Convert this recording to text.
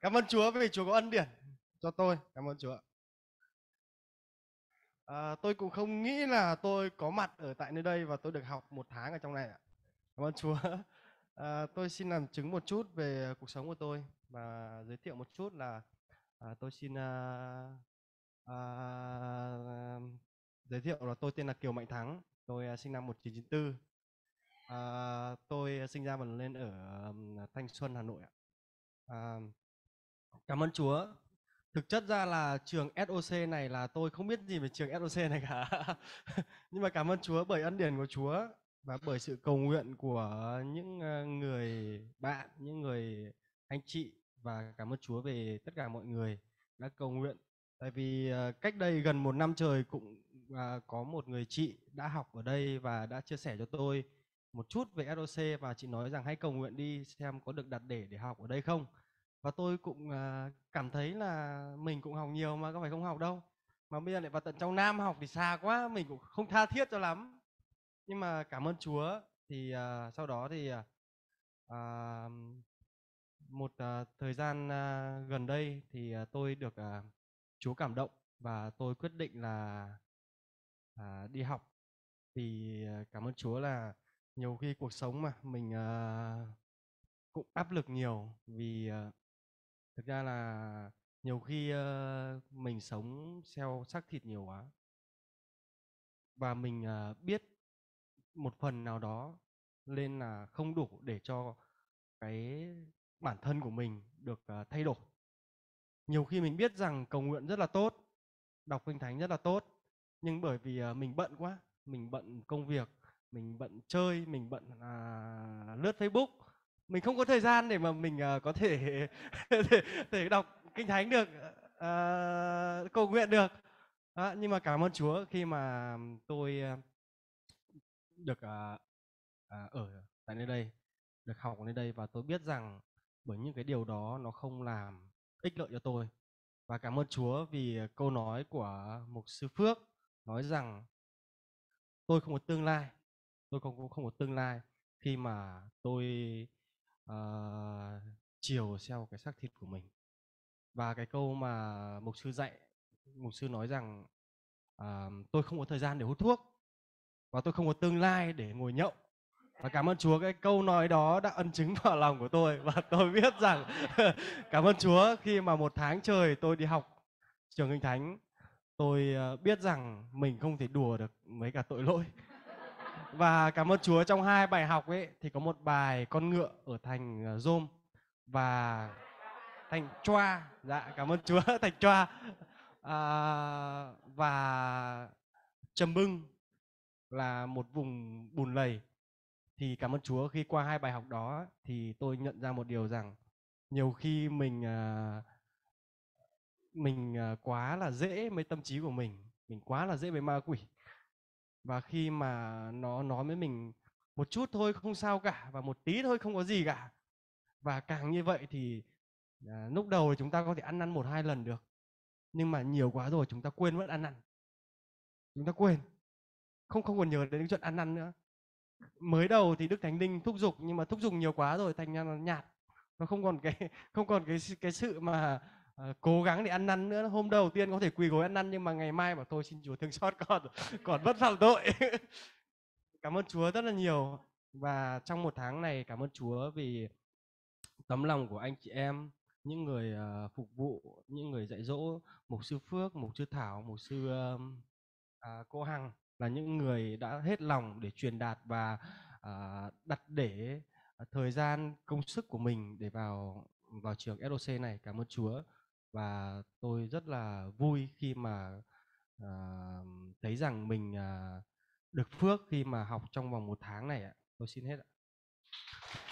Cảm ơn Chúa vì Chúa có ân điển cho tôi. Cảm ơn Chúa. À, tôi cũng không nghĩ là tôi có mặt ở tại nơi đây và tôi được học một tháng ở trong này ạ. Cảm ơn Chúa. À, tôi xin làm chứng một chút về cuộc sống của tôi và giới thiệu một chút là à, tôi xin à, à, giới thiệu là tôi tên là Kiều Mạnh Thắng. Tôi à, sinh năm 1994. À, tôi à, sinh ra và lớn lên ở Thanh Xuân, Hà Nội ạ. À, Cảm ơn Chúa. Thực chất ra là trường SOC này là tôi không biết gì về trường SOC này cả. Nhưng mà cảm ơn Chúa bởi ân điển của Chúa và ừ. bởi sự cầu nguyện của những ờ, người bạn, những người anh chị và cảm ơn Chúa về tất cả mọi người đã cầu nguyện. Tại vì ờ, cách đây gần một năm trời cũng à, có một người chị đã học ở đây và đã chia sẻ cho tôi một chút về SOC và chị nói rằng hãy cầu nguyện đi xem có được đặt để để học ở đây không và tôi cũng à, cảm thấy là mình cũng học nhiều mà có phải không học đâu mà bây giờ lại vào tận trong nam học thì xa quá mình cũng không tha thiết cho lắm nhưng mà cảm ơn chúa thì à, sau đó thì à, à một à, thời gian à, gần đây thì à, tôi được à, chúa cảm động và tôi quyết định là à, đi học thì à, cảm ơn chúa là nhiều khi cuộc sống mà mình à, cũng áp lực nhiều vì à, thực ra là nhiều khi uh, mình sống theo xác thịt nhiều quá và mình uh, biết một phần nào đó nên là không đủ để cho cái bản thân của mình được uh, thay đổi nhiều khi mình biết rằng cầu nguyện rất là tốt đọc kinh thánh rất là tốt nhưng bởi vì uh, mình bận quá mình bận công việc mình bận chơi mình bận uh, lướt facebook mình không có thời gian để mà mình ờ, có thể để, để đọc kinh thánh được uh, cầu nguyện được à, nhưng mà cảm ơn Chúa khi mà tôi ờ, được uh, uh, ở tại nơi đây được học nơi đây và tôi biết rằng bởi những cái điều đó nó không làm ích lợi cho tôi và cảm ơn Chúa vì câu nói của mục sư Phước nói rằng tôi không có tương lai tôi không không có tương lai khi mà tôi Ờ, chiều theo cái xác thịt của mình và cái câu mà mục sư dạy mục sư nói rằng uh, tôi không có thời gian để hút thuốc và tôi không có tương lai để ngồi nhậu và cảm ơn Chúa cái câu nói đó đã ân chứng vào lòng của tôi và tôi biết rằng cảm ơn Chúa khi mà một tháng trời tôi đi học trường Kinh Thánh tôi ờ, biết rằng mình không thể đùa được mấy cả tội lỗi và cảm ơn Chúa trong hai bài học ấy thì có một bài con ngựa ở thành ờ, Rôm và thành Choa. Dạ cảm ơn Chúa thành Choa. À, và Trầm Bưng là một vùng bùn lầy thì cảm ơn Chúa khi qua hai bài học đó thì tôi nhận ra một điều rằng nhiều khi mình ờ, mình ờ, quá là dễ với tâm trí của mình, mình quá là dễ với ma quỷ và khi mà nó nói với mình một chút thôi không sao cả và một tí thôi không có gì cả và càng như vậy thì à, lúc đầu thì chúng ta có thể ăn năn một hai lần được nhưng mà nhiều quá rồi chúng ta quên mất ăn năn chúng ta quên không không còn nhớ đến cái chuyện ăn năn nữa mới đầu thì đức thánh linh thúc giục nhưng mà thúc giục nhiều quá rồi thành ra nó nhạt nó không còn cái không còn cái cái sự mà Ờ, cố gắng để ăn năn nữa hôm đầu tiên có thể quỳ gối ăn năn nhưng mà ngày mai bảo tôi xin chúa thương xót con còn vẫn phạm tội cảm ơn chúa rất là nhiều và trong một tháng này cảm ơn chúa vì tấm lòng của anh chị em những người uh, phục vụ những người dạy dỗ mục sư phước mục sư thảo mục sư uh, uh, cô hằng là những người đã hết lòng để truyền đạt và uh, đặt để thời gian công sức của mình để vào vào trường SOC này cảm ơn Chúa và tôi rất là vui khi mà à, thấy rằng mình à, được phước khi mà học trong vòng một tháng này ạ tôi xin hết ạ